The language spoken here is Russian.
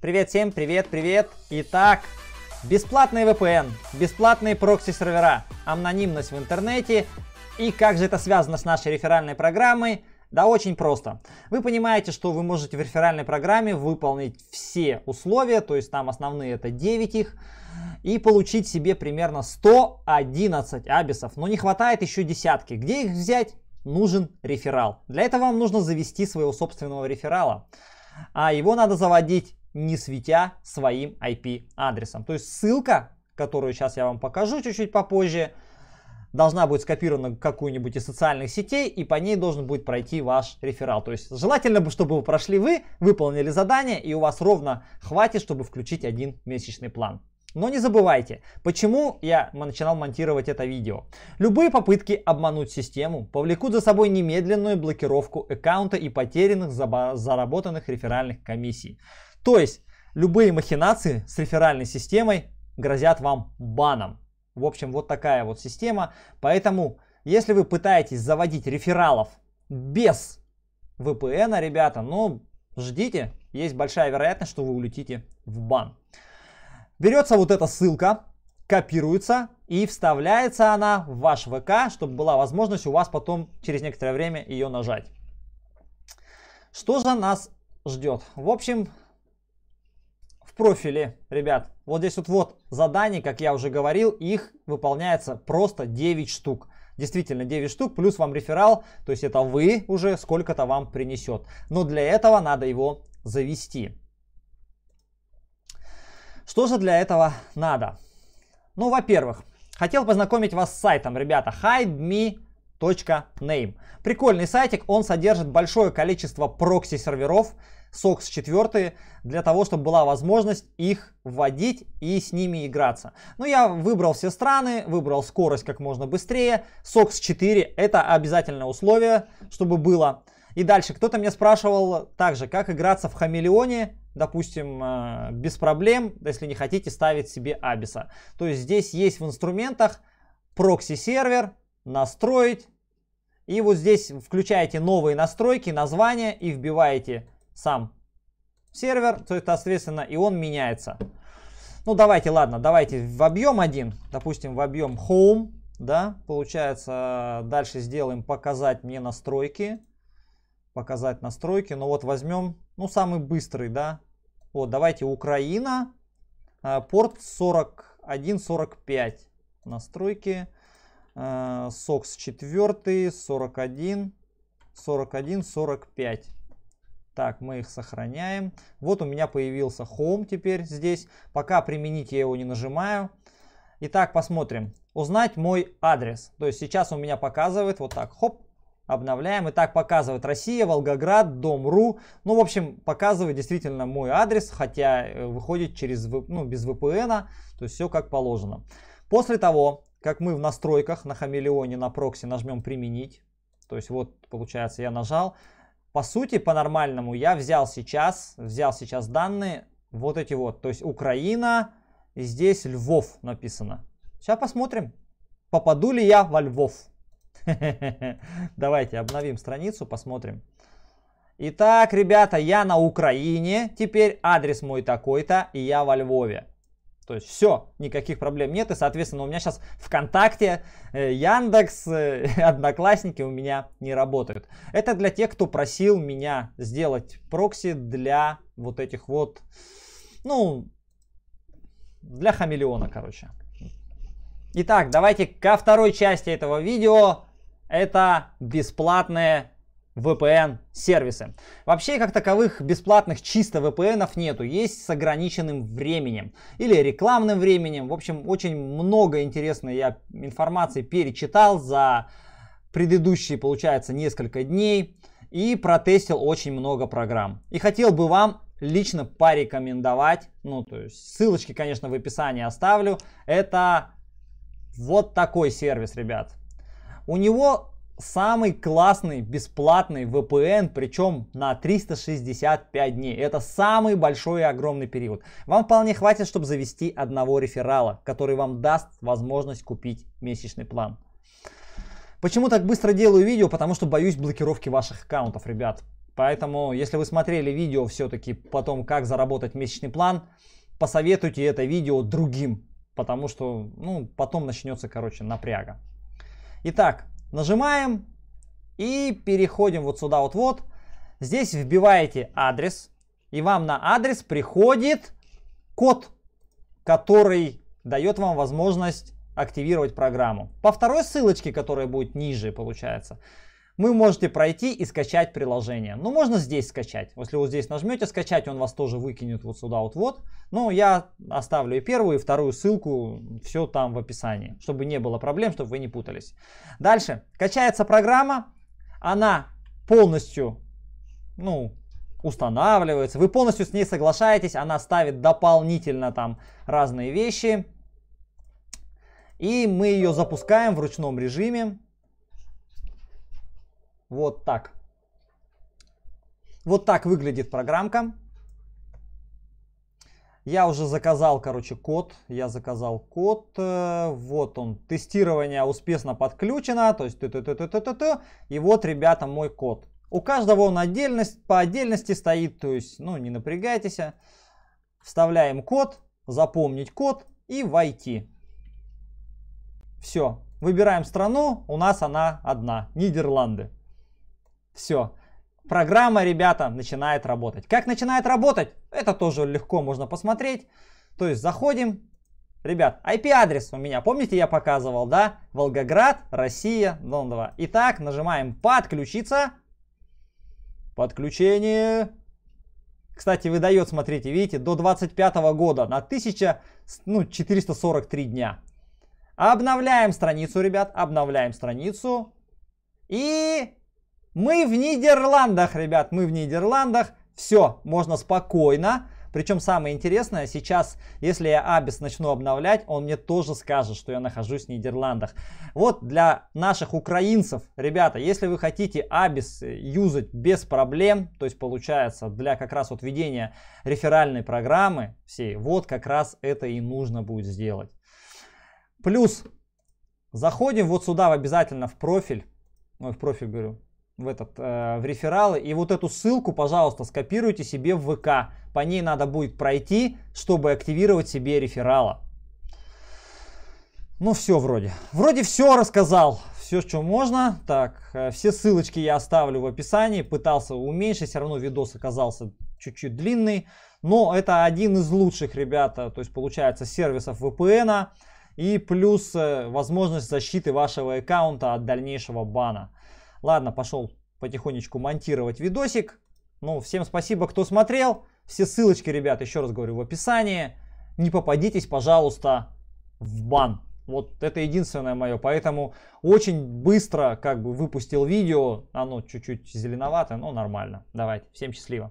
Привет всем, привет, привет. Итак, бесплатный VPN, бесплатные прокси-сервера, анонимность в интернете и как же это связано с нашей реферальной программой – да очень просто. Вы понимаете, что вы можете в реферальной программе выполнить все условия, то есть там основные это 9 их, и получить себе примерно 111 абисов. Но не хватает еще десятки. Где их взять? Нужен реферал. Для этого вам нужно завести своего собственного реферала. А его надо заводить не светя своим IP-адресом. То есть ссылка, которую сейчас я вам покажу чуть-чуть попозже, должна быть скопирована какую-нибудь из социальных сетей, и по ней должен будет пройти ваш реферал. То есть желательно бы, чтобы вы прошли вы, выполнили задание, и у вас ровно хватит, чтобы включить один месячный план. Но не забывайте, почему я начинал монтировать это видео. Любые попытки обмануть систему повлекут за собой немедленную блокировку аккаунта и потерянных заработанных реферальных комиссий. То есть любые махинации с реферальной системой грозят вам баном. В общем, вот такая вот система. Поэтому, если вы пытаетесь заводить рефералов без VPN, ребята, ну, ждите. Есть большая вероятность, что вы улетите в бан. Берется вот эта ссылка, копируется и вставляется она в ваш ВК, чтобы была возможность у вас потом через некоторое время ее нажать. Что же нас ждет? В общем, профиле, ребят. Вот здесь вот, вот задание, как я уже говорил, их выполняется просто 9 штук. Действительно, 9 штук, плюс вам реферал, то есть это вы уже сколько-то вам принесет. Но для этого надо его завести. Что же для этого надо? Ну, во-первых, хотел познакомить вас с сайтом, ребята, HiveMe Name. Прикольный сайтик, он содержит большое количество прокси-серверов, SOX 4, для того, чтобы была возможность их вводить и с ними играться. Но ну, я выбрал все страны, выбрал скорость как можно быстрее. SOX 4 это обязательное условие, чтобы было. И дальше кто-то меня спрашивал также, как играться в хамелеоне, допустим, э, без проблем, если не хотите ставить себе абиса. То есть здесь есть в инструментах прокси-сервер, настроить. И вот здесь включаете новые настройки, название и вбиваете сам сервер, то есть, соответственно, и он меняется. Ну, давайте, ладно, давайте в объем один, допустим, в объем home, да, получается, дальше сделаем показать мне настройки, показать настройки, но ну, вот возьмем, ну, самый быстрый, да, вот, давайте Украина, э, порт 4145, настройки, Э, сокс 4, 41, 41, 45. Так, мы их сохраняем. Вот у меня появился Home теперь здесь. Пока применить я его не нажимаю. Итак, посмотрим. Узнать мой адрес. То есть сейчас у меня показывает вот так, хоп, обновляем. Итак, показывает Россия, Волгоград, Дом.ру. Ну, в общем, показывает действительно мой адрес, хотя э, выходит через, ну, без VPN. то есть все как положено. После того, как мы в настройках на хамелеоне, на прокси нажмем применить. То есть вот получается я нажал. По сути, по-нормальному я взял сейчас, взял сейчас данные вот эти вот. То есть Украина, и здесь Львов написано. Сейчас посмотрим, попаду ли я во Львов. Давайте обновим страницу, посмотрим. Итак, ребята, я на Украине, теперь адрес мой такой-то, и я во Львове. То есть все, никаких проблем нет. И, соответственно, у меня сейчас ВКонтакте, э, Яндекс, э, Одноклассники у меня не работают. Это для тех, кто просил меня сделать прокси для вот этих вот, ну, для хамелеона, короче. Итак, давайте ко второй части этого видео. Это бесплатные VPN-сервисы. Вообще, как таковых бесплатных чисто VPN-ов нету, есть с ограниченным временем или рекламным временем. В общем, очень много интересной я информации перечитал за предыдущие, получается, несколько дней и протестил очень много программ. И хотел бы вам лично порекомендовать, ну, то есть ссылочки, конечно, в описании оставлю. Это вот такой сервис, ребят. У него самый классный бесплатный VPN, причем на 365 дней. Это самый большой и огромный период. Вам вполне хватит, чтобы завести одного реферала, который вам даст возможность купить месячный план. Почему так быстро делаю видео? Потому что боюсь блокировки ваших аккаунтов, ребят. Поэтому, если вы смотрели видео все-таки потом, как заработать месячный план, посоветуйте это видео другим, потому что ну, потом начнется, короче, напряга. Итак, Нажимаем и переходим вот сюда вот вот. Здесь вбиваете адрес. И вам на адрес приходит код, который дает вам возможность активировать программу. По второй ссылочке, которая будет ниже, получается вы можете пройти и скачать приложение. Ну, можно здесь скачать. Если вот здесь нажмете скачать, он вас тоже выкинет вот сюда вот вот. Но ну, я оставлю и первую, и вторую ссылку, все там в описании, чтобы не было проблем, чтобы вы не путались. Дальше. Качается программа, она полностью, ну, устанавливается, вы полностью с ней соглашаетесь, она ставит дополнительно там разные вещи. И мы ее запускаем в ручном режиме. Вот так. Вот так выглядит программка. Я уже заказал, короче, код. Я заказал код. Э, вот он. Тестирование успешно подключено. То есть ты ты ты ты ты ты И вот, ребята, мой код. У каждого он отдельность, по отдельности стоит. То есть, ну, не напрягайтесь. Вставляем код. Запомнить код. И войти. Все. Выбираем страну. У нас она одна. Нидерланды. Все. Программа, ребята, начинает работать. Как начинает работать, это тоже легко можно посмотреть. То есть заходим. Ребят, IP-адрес у меня, помните, я показывал, да? Волгоград, Россия, Дон Итак, нажимаем подключиться. Подключение. Кстати, выдает, смотрите, видите, до 25 года на 1443 ну, дня. Обновляем страницу, ребят, обновляем страницу. И мы в Нидерландах, ребят, мы в Нидерландах. Все, можно спокойно. Причем самое интересное, сейчас, если я Абис начну обновлять, он мне тоже скажет, что я нахожусь в Нидерландах. Вот для наших украинцев, ребята, если вы хотите Абис юзать без проблем, то есть получается для как раз вот ведения реферальной программы всей, вот как раз это и нужно будет сделать. Плюс заходим вот сюда обязательно в профиль, ну в профиль говорю, в, этот, э, в рефералы. И вот эту ссылку, пожалуйста, скопируйте себе в ВК. По ней надо будет пройти, чтобы активировать себе реферала. Ну все вроде. Вроде все рассказал. Все, что можно. Так, э, все ссылочки я оставлю в описании. Пытался уменьшить, все равно видос оказался чуть-чуть длинный. Но это один из лучших, ребята, то есть получается сервисов VPN. и плюс э, возможность защиты вашего аккаунта от дальнейшего бана. Ладно, пошел потихонечку монтировать видосик. Ну, всем спасибо, кто смотрел. Все ссылочки, ребят, еще раз говорю, в описании. Не попадитесь, пожалуйста, в бан. Вот это единственное мое. Поэтому очень быстро как бы выпустил видео. Оно чуть-чуть зеленоватое, но нормально. Давайте, всем счастливо.